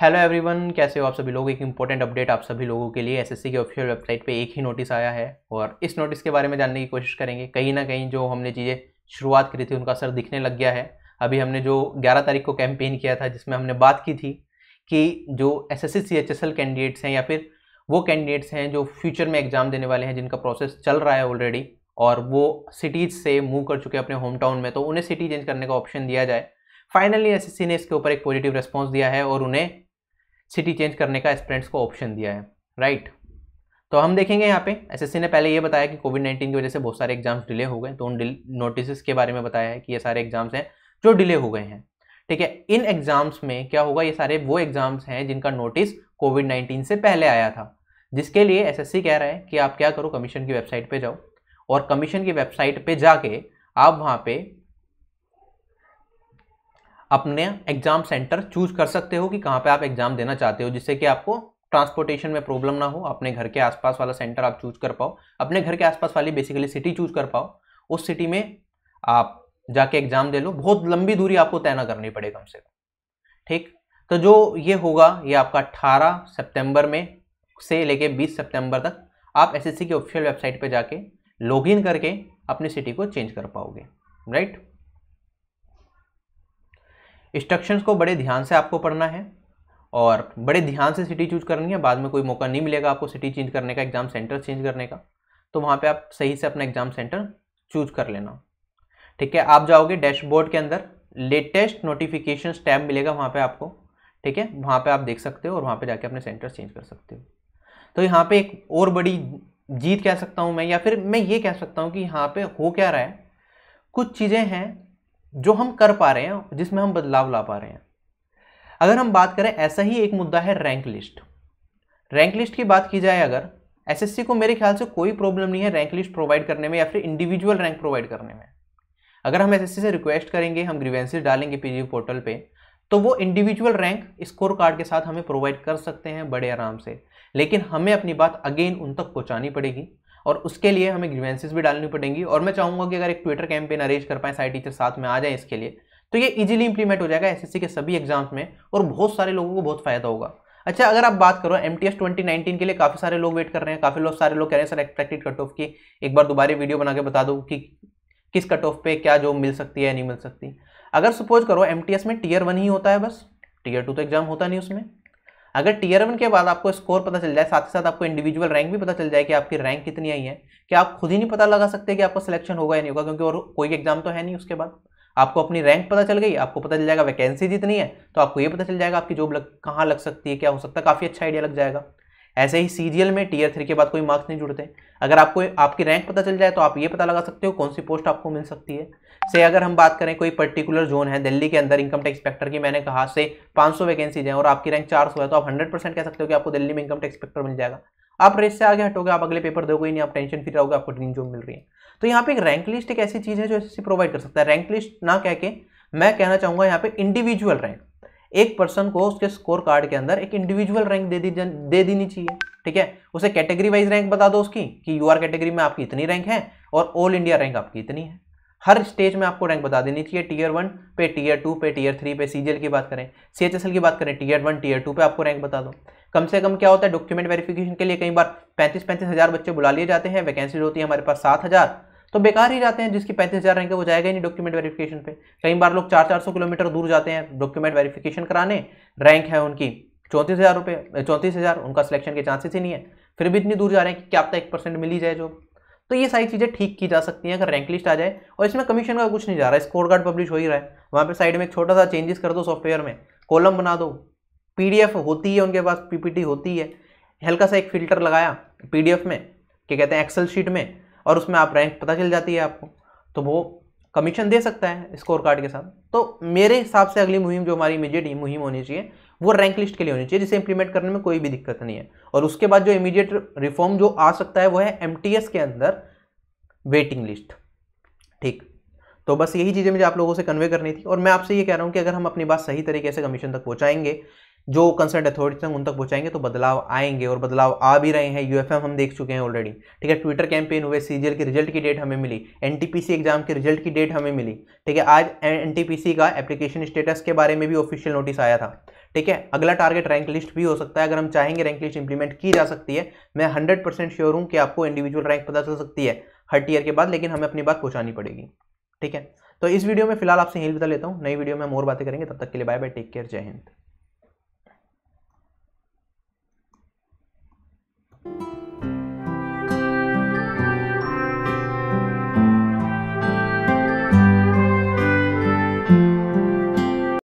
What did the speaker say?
hello everyone कैसे हो आप सभी लोग एक इंपॉर्टेंट अपडेट आप सभी लोगों के लिए एसएससी की ऑफिशियल वेबसाइट पे एक ही नोटिस आया है और इस नोटिस के बारे में जानने की कोशिश करेंगे कहीं ना कहीं जो हमने चीज़ें शुरुआत करी थी उनका असर दिखने लग गया है अभी हमने जो 11 तारीख को कैंपेन किया था जिसमें हमने बात की थी कि जो एस एस कैंडिडेट्स हैं या फिर वो कैंडिडेट्स हैं जो फ्यूचर में एग्ज़ाम देने वाले हैं जिनका प्रोसेस चल रहा है ऑलरेडी और वो सिटीज़ से मूव कर चुके हैं अपने होम टाउन में तो उन्हें सिटी चेंज करने का ऑप्शन दिया जाए फाइनली एसएससी ने इसके ऊपर एक पॉजिटिव रिस्पांस दिया है और उन्हें सिटी चेंज करने का स्टूडेंट्स को ऑप्शन दिया है राइट तो हम देखेंगे यहाँ पे एसएससी ने पहले ये बताया कि कोविड नाइन्टीन की वजह से बहुत सारे एग्जाम्स डिले हो गए तो उन नोटिस के बारे में बताया है कि ये सारे एग्जाम्स हैं जो डिले हो गए हैं ठीक है इन एग्जाम्स में क्या होगा ये सारे वो एग्जाम्स हैं जिनका नोटिस कोविड नाइन्टीन से पहले आया था जिसके लिए एसएससी कह रहा है कि आप क्या करो कमीशन की वेबसाइट पे जाओ और कमीशन की वेबसाइट पे जाके आप वहाँ पे अपने एग्ज़ाम सेंटर चूज कर सकते हो कि कहाँ पे आप एग्ज़ाम देना चाहते हो जिससे कि आपको ट्रांसपोर्टेशन में प्रॉब्लम ना हो अपने घर के आसपास वाला सेंटर आप चूज कर पाओ अपने घर के आसपास वाली बेसिकली सिटी चूज कर पाओ उस सिटी में आप जाके एग्ज़ाम दे लो बहुत लंबी दूरी आपको तय ना करनी पड़े कम से कम ठीक तो जो ये होगा ये आपका 18 सितंबर में से लेके 20 सितंबर तक आप एसएससी की ऑफिशियल वेबसाइट पे जाके लॉगिन करके अपनी सिटी को चेंज कर पाओगे राइट इंस्ट्रक्शंस को बड़े ध्यान से आपको पढ़ना है और बड़े ध्यान से सिटी चूज करनी है बाद में कोई मौका नहीं मिलेगा आपको सिटी चेंज करने का एग्ज़ाम सेंटर चेंज करने का तो वहाँ पे आप सही से अपना एग्ज़ाम सेंटर चूज कर लेना ठीक है आप जाओगे डैशबोर्ड के अंदर लेटेस्ट नोटिफिकेशन टैब मिलेगा वहाँ पर आपको ठीक है वहाँ पर आप देख सकते हो और वहाँ पर जाके अपने सेंटर चेंज कर सकते हो तो यहाँ पर एक और बड़ी जीत कह सकता हूँ मैं या फिर मैं ये कह सकता हूँ कि यहाँ पे हो क्या रहा है कुछ चीज़ें हैं जो हम कर पा रहे हैं जिसमें हम बदलाव ला पा रहे हैं अगर हम बात करें ऐसा ही एक मुद्दा है रैंक लिस्ट रैंक लिस्ट की बात की जाए अगर एसएससी को मेरे ख्याल से कोई प्रॉब्लम नहीं है रैंक लिस्ट प्रोवाइड करने में या फिर इंडिविजुअल रैंक प्रोवाइड करने में अगर हम एसएससी से रिक्वेस्ट करेंगे हम ग्रीवेंसीज डालेंगे पी पोर्टल पर तो वो इंडिविजुअल रैंक स्कोर कार्ड के साथ हमें प्रोवाइड कर सकते हैं बड़े आराम से लेकिन हमें अपनी बात अगेन उन तक पहुँचानी पड़ेगी और उसके लिए हमें ग्रीवेंसेस भी डालनी पड़ेंगी और मैं चाहूँगा कि अगर एक ट्विटर कैंपेन अरेंज कर पाएँ सारे टीचर साथ में आ जाए इसके लिए तो ये इजीली इंप्लीमेंट हो जाएगा एसएससी के सभी एग्जाम्स में और बहुत सारे लोगों को बहुत फायदा होगा अच्छा अगर आप बात करो M T S twenty nineteen के लिए काफ़ी सारे लोग वेट कर रहे हैं काफ़ी लोग सारे लोग कह रहे हैं सर एक्सपेक्टेड कट ऑफ की एक बार दोबारा वीडियो बना के बता दो कि किस कट ऑफ पे क्या जॉब मिल सकती है या नहीं मिल सकती अगर सपोज करो एम में टीयर वन ही होता है बस टीयर टू तो एग्जाम होता नहीं उसमें अगर टीयर वन के बाद आपको स्कोर पता चल जाए साथ ही साथ आपको इंडिविजुअल रैंक भी पता चल जाए कि आपकी रैंक कितनी आई है कि आप खुद ही नहीं पता लगा सकते कि आपका सिलेक्शन होगा या नहीं होगा क्योंकि और कोई एग्जाम तो है नहीं उसके बाद आपको अपनी रैंक पता चल गई आपको पता चल जाएगा वैकेंसी जितनी है तो आपको ये पता चल जाएगा आपकी जॉब लग कहाँ लग सकती है क्या हो सकता है काफ़ी अच्छा आइडिया लग जाएगा ऐसे ही सी में टीयर थ्री के बाद कोई मार्क्स नहीं जुड़ते अगर आपको आपकी रैंक पता चल जाए तो आप ये पता लगा सकते हो कौन सी पोस्ट आपको मिल सकती है से अगर हम बात करें कोई पर्टिकुलर जोन है दिल्ली के अंदर इनकम टैक्स इंस्पेक्टर की मैंने कहा से 500 वैकेंसीज हैं और आपकी रैंक 400 है तो आप 100 परसेंट कह सकते हो कि आपको दिल्ली में इनकम टैक्स इंस्पेक्टर मिल जाएगा आप रेस से आगे हटोगे आप अगले पेपर दोगे नहीं आप टेंशन फ्री रहोगे आपको ड्रीम जॉब मिल रही है तो यहाँ पे एक रैंक लिस्ट एक ऐसी चीज़ है जो एस प्रोवाइड कर सकता है रैंक लिस्ट ना कह के मैं कहना चाहूँगा यहाँ पे इंडिविजुअल रैंक एक पर्सन को उसके स्कोर कार्ड के अंदर एक इंडिविजुअल रैंक दे दी दे देनी चाहिए ठीक है उसे कैटेगरी वाइज रैंक बता दो उसकी कि यू आर कैटेगरी में आपकी इतनी रैंक है और ऑल इंडिया रैंक आपकी इतनी है हर स्टेज में आपको रैंक बता देनी चाहिए टीयर वन पे टीयर टू पे टीयर थ्री पे सी की बात करें सी की बात करें टीयर वन टीयर टू पर आपको रैंक बता दो कम से कम क्या होता है डॉक्यूमेंट वेरिफिकेशन के लिए कई बार पैंतीस पैंतीस हज़ार बच्चे बुला लिए जाते हैं वैकेंसीज होती है हमारे पास सात हज़ार तो बेकार ही जाते हैं जिसकी पैंतीस हज़ार रैंक है वो जाएगा ही नहीं डॉक्यूमेंट वेरिफिकेशन पे कई बार लोग चार चार सौ किलोमीटर दूर जाते हैं डॉक्यूमेंट वेरिफिकेशन कराने रैंक है उनकी चौंतीस हज़ार रुपये चौंतीस हज़ार उनका सिलेक्शन के चांसेस ही नहीं है फिर भी इतनी दूर जा रहे हैं कि क्या आपका एक परसेंट मिली जाए जो तो ये सारी चीज़ें ठीक की जा सकती हैं अगर रैंक लिस्ट आ जाए और इसमें कमीशन का कुछ नहीं जा रहा है स्कोर कार्ड पब्लिश हो ही रहा है वहाँ पर साइड में एक छोटा सा चेंजेस कर दो सॉफ्टवेयर में कॉलम बना दो एफ होती है उनके पास टी होती है हल्का सा एक फिल्टर लगाया एफ में क्या कहते हैं एक्सेल शीट में और उसमें आप रैंक पता चल जाती है आपको तो वो कमीशन दे सकता है स्कोर कार्ड के साथ तो मेरे हिसाब से अगली मुहिम जो हमारी इमीडिएट मुहिम होनी चाहिए वो रैंक लिस्ट के लिए होनी चाहिए जिसे इंप्लीमेंट करने में कोई भी दिक्कत नहीं है और उसके बाद जो इमीडिएट रिफॉर्म जो आ सकता है वो है एम के अंदर वेटिंग लिस्ट ठीक तो बस यही चीज़ें मुझे आप लोगों से कन्वे करनी थी और मैं आपसे ये कह रहा हूँ कि अगर हम अपनी बात सही तरीके से कमीशन तक पहुँचाएंगे जो कंसर्न अथॉरिटी उन तक पहुँचाएंगे तो बदलाव आएंगे और बदलाव आ भी रहे हैं यूएफएम हम देख चुके हैं ऑलरेडी ठीक है ट्विटर कैंपेन हुए सीजीएल के रिजल्ट की डेट हमें मिली एनटीपीसी एग्जाम के रिजल्ट की डेट हमें मिली ठीक है आज एनटीपीसी का एप्लीकेशन स्टेटस के बारे में भी ऑफिशियल नोटिस आया था ठीक है अगला टारगेट रैंक लिस्ट भी हो सकता है अगर हम चाहेंगे रैंक लिस्ट इंप्लीमेंट की जा सकती है मैं हंड्रेड परसेंट श्योर हूँ कि आपको इंडिविजुअल रैंक पता चल सकती है हर टीयर के बाद लेकिन हमें अपनी बात पहुँचानी पड़ेगी ठीक है तो इस वीडियो में फिलहाल आपसे यही बता लेता हूँ नई वीडियो में हम और बातें करेंगे तब तक के लिए बाय बाय टेक केयर जय हिंद